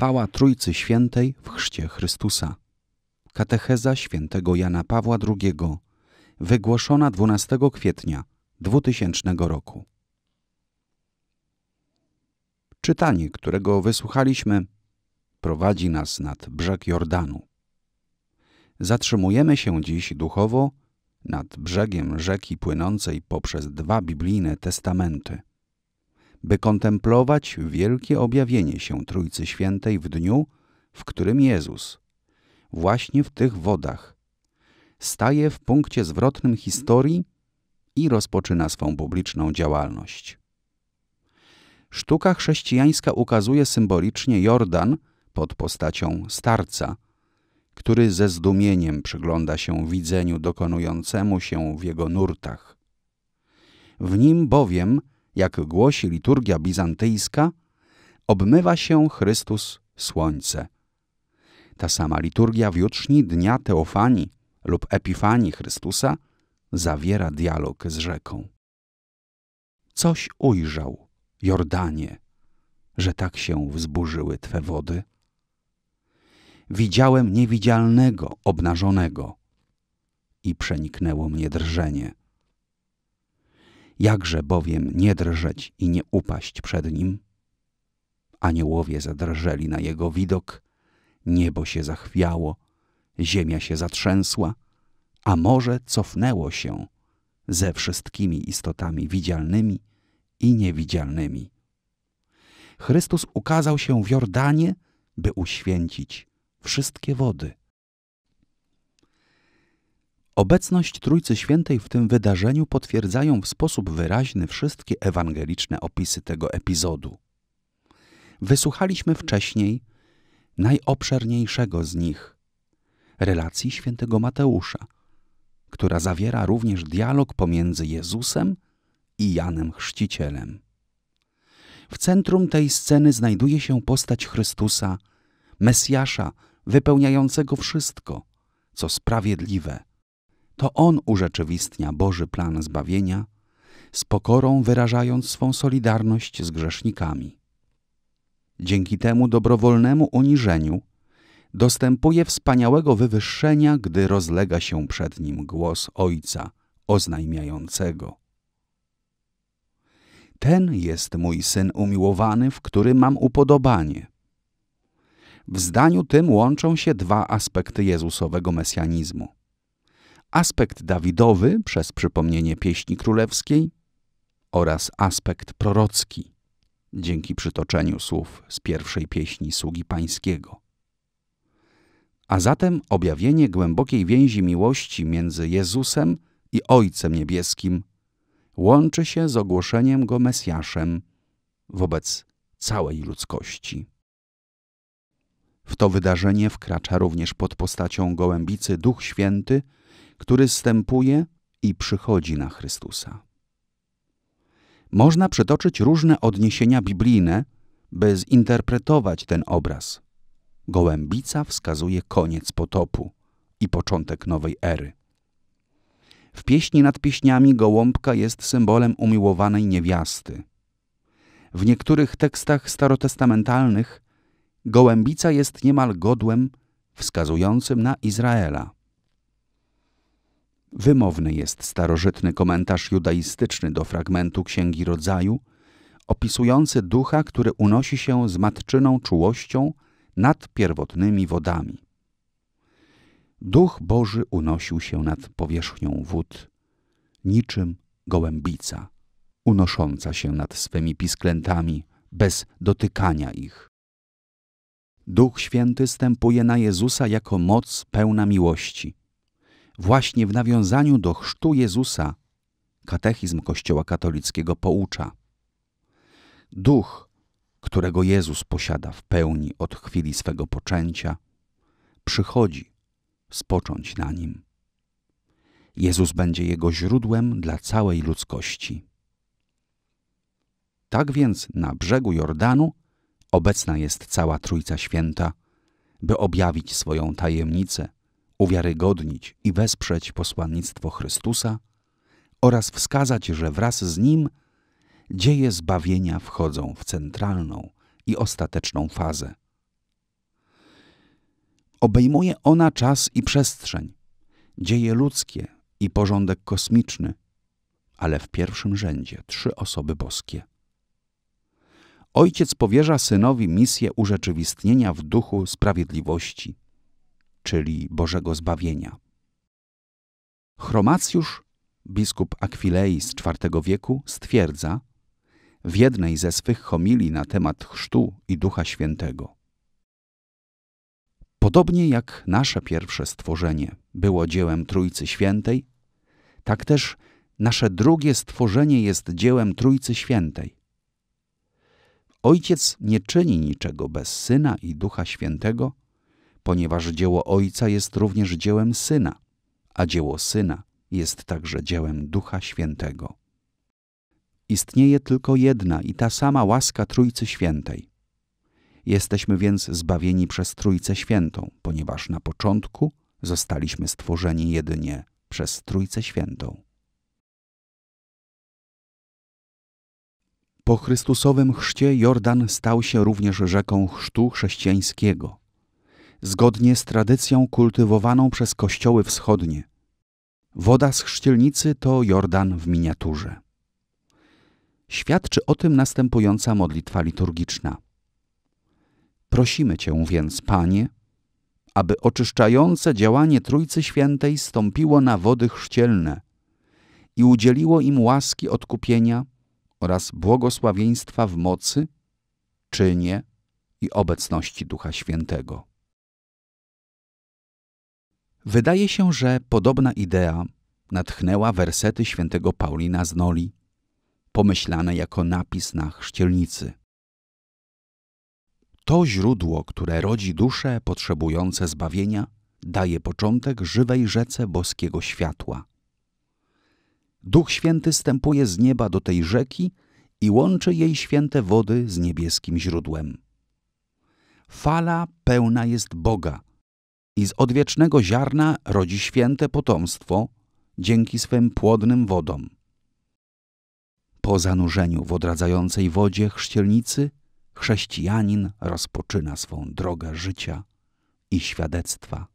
Chwała Trójcy Świętej w Chrzcie Chrystusa. Katecheza świętego Jana Pawła II, wygłoszona 12 kwietnia 2000 roku. Czytanie, którego wysłuchaliśmy, prowadzi nas nad brzeg Jordanu. Zatrzymujemy się dziś duchowo nad brzegiem rzeki płynącej poprzez dwa biblijne testamenty – by kontemplować wielkie objawienie się Trójcy Świętej w dniu, w którym Jezus, właśnie w tych wodach, staje w punkcie zwrotnym historii i rozpoczyna swą publiczną działalność. Sztuka chrześcijańska ukazuje symbolicznie Jordan pod postacią starca, który ze zdumieniem przygląda się widzeniu dokonującemu się w jego nurtach. W nim bowiem jak głosi liturgia bizantyjska, obmywa się Chrystus słońce. Ta sama liturgia w jutrzni dnia Teofanii lub Epifanii Chrystusa zawiera dialog z rzeką. Coś ujrzał, Jordanie, że tak się wzburzyły Twe wody. Widziałem niewidzialnego, obnażonego i przeniknęło mnie drżenie. Jakże bowiem nie drżeć i nie upaść przed nim? Aniołowie zadrżeli na jego widok, niebo się zachwiało, ziemia się zatrzęsła, a morze cofnęło się ze wszystkimi istotami widzialnymi i niewidzialnymi. Chrystus ukazał się w Jordanie, by uświęcić wszystkie wody. Obecność Trójcy Świętej w tym wydarzeniu potwierdzają w sposób wyraźny wszystkie ewangeliczne opisy tego epizodu. Wysłuchaliśmy wcześniej najobszerniejszego z nich relacji świętego Mateusza, która zawiera również dialog pomiędzy Jezusem i Janem Chrzcicielem. W centrum tej sceny znajduje się postać Chrystusa, Mesjasza, wypełniającego wszystko, co sprawiedliwe – to On urzeczywistnia Boży plan zbawienia, z pokorą wyrażając swą solidarność z grzesznikami. Dzięki temu dobrowolnemu uniżeniu dostępuje wspaniałego wywyższenia, gdy rozlega się przed nim głos Ojca oznajmiającego. Ten jest mój syn umiłowany, w który mam upodobanie. W zdaniu tym łączą się dwa aspekty jezusowego mesjanizmu – aspekt Dawidowy przez przypomnienie pieśni królewskiej oraz aspekt prorocki dzięki przytoczeniu słów z pierwszej pieśni Sługi Pańskiego. A zatem objawienie głębokiej więzi miłości między Jezusem i Ojcem Niebieskim łączy się z ogłoszeniem Go Mesjaszem wobec całej ludzkości. W to wydarzenie wkracza również pod postacią Gołębicy Duch Święty – który stępuje i przychodzi na Chrystusa. Można przytoczyć różne odniesienia biblijne, by zinterpretować ten obraz. Gołębica wskazuje koniec potopu i początek nowej ery. W pieśni nad pieśniami gołąbka jest symbolem umiłowanej niewiasty. W niektórych tekstach starotestamentalnych gołębica jest niemal godłem wskazującym na Izraela. Wymowny jest starożytny komentarz judaistyczny do fragmentu Księgi Rodzaju, opisujący ducha, który unosi się z matczyną czułością nad pierwotnymi wodami. Duch Boży unosił się nad powierzchnią wód, niczym gołębica, unosząca się nad swymi pisklętami bez dotykania ich. Duch Święty stępuje na Jezusa jako moc pełna miłości – właśnie w nawiązaniu do chrztu Jezusa katechizm Kościoła katolickiego poucza. Duch, którego Jezus posiada w pełni od chwili swego poczęcia, przychodzi spocząć na nim. Jezus będzie jego źródłem dla całej ludzkości. Tak więc na brzegu Jordanu obecna jest cała Trójca Święta, by objawić swoją tajemnicę – uwiarygodnić i wesprzeć posłannictwo Chrystusa oraz wskazać, że wraz z Nim dzieje zbawienia wchodzą w centralną i ostateczną fazę. Obejmuje ona czas i przestrzeń, dzieje ludzkie i porządek kosmiczny, ale w pierwszym rzędzie trzy osoby boskie. Ojciec powierza synowi misję urzeczywistnienia w duchu sprawiedliwości, czyli Bożego Zbawienia. Chromacjusz, biskup Akwilei z IV wieku, stwierdza w jednej ze swych homilii na temat Chrztu i Ducha Świętego. Podobnie jak nasze pierwsze stworzenie było dziełem Trójcy Świętej, tak też nasze drugie stworzenie jest dziełem Trójcy Świętej. Ojciec nie czyni niczego bez Syna i Ducha Świętego – ponieważ dzieło Ojca jest również dziełem Syna, a dzieło Syna jest także dziełem Ducha Świętego. Istnieje tylko jedna i ta sama łaska Trójcy Świętej. Jesteśmy więc zbawieni przez Trójcę Świętą, ponieważ na początku zostaliśmy stworzeni jedynie przez Trójcę Świętą. Po Chrystusowym chrzcie Jordan stał się również rzeką chrztu chrześcijańskiego zgodnie z tradycją kultywowaną przez kościoły wschodnie. Woda z chrzcielnicy to Jordan w miniaturze. Świadczy o tym następująca modlitwa liturgiczna. Prosimy Cię więc, Panie, aby oczyszczające działanie Trójcy Świętej stąpiło na wody chrzcielne i udzieliło im łaski odkupienia oraz błogosławieństwa w mocy, czynie i obecności Ducha Świętego. Wydaje się, że podobna idea natchnęła wersety świętego Paulina z Noli, pomyślane jako napis na chrzcielnicy. To źródło, które rodzi dusze potrzebujące zbawienia, daje początek żywej rzece boskiego światła. Duch Święty stępuje z nieba do tej rzeki i łączy jej święte wody z niebieskim źródłem. Fala pełna jest Boga – i z odwiecznego ziarna rodzi święte potomstwo dzięki swym płodnym wodom. Po zanurzeniu w odradzającej wodzie chrzcielnicy chrześcijanin rozpoczyna swą drogę życia i świadectwa.